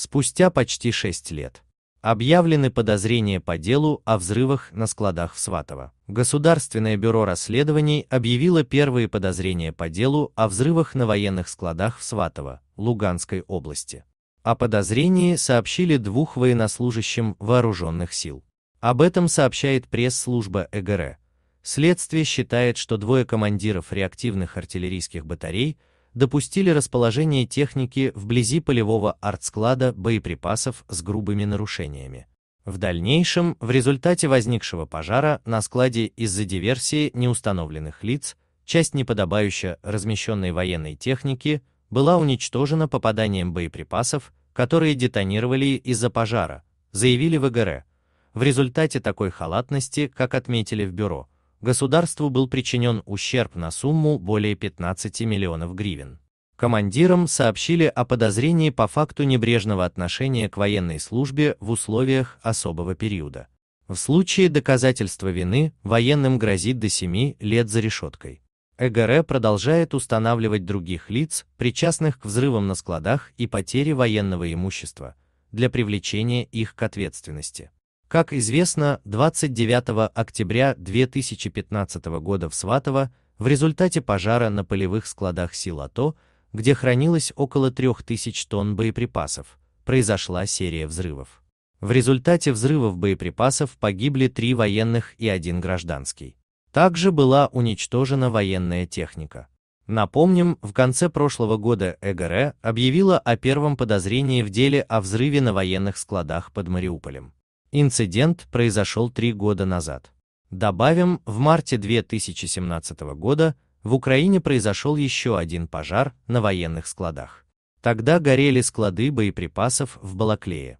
спустя почти 6 лет. Объявлены подозрения по делу о взрывах на складах в Сватово. Государственное бюро расследований объявило первые подозрения по делу о взрывах на военных складах в Сватово, Луганской области. О подозрении сообщили двух военнослужащим вооруженных сил. Об этом сообщает пресс-служба ЭГР. Следствие считает, что двое командиров реактивных артиллерийских батарей допустили расположение техники вблизи полевого артсклада боеприпасов с грубыми нарушениями. В дальнейшем, в результате возникшего пожара на складе из-за диверсии неустановленных лиц, часть неподобающе размещенной военной техники была уничтожена попаданием боеприпасов, которые детонировали из-за пожара, заявили в ВГР. В результате такой халатности, как отметили в бюро, государству был причинен ущерб на сумму более 15 миллионов гривен. Командирам сообщили о подозрении по факту небрежного отношения к военной службе в условиях особого периода. В случае доказательства вины военным грозит до 7 лет за решеткой. ЭГР продолжает устанавливать других лиц, причастных к взрывам на складах и потере военного имущества, для привлечения их к ответственности. Как известно, 29 октября 2015 года в Сватово в результате пожара на полевых складах сил АТО, где хранилось около 3000 тонн боеприпасов, произошла серия взрывов. В результате взрывов боеприпасов погибли три военных и один гражданский. Также была уничтожена военная техника. Напомним, в конце прошлого года ЭГР объявила о первом подозрении в деле о взрыве на военных складах под Мариуполем. Инцидент произошел три года назад. Добавим, в марте 2017 года в Украине произошел еще один пожар на военных складах. Тогда горели склады боеприпасов в Балаклее.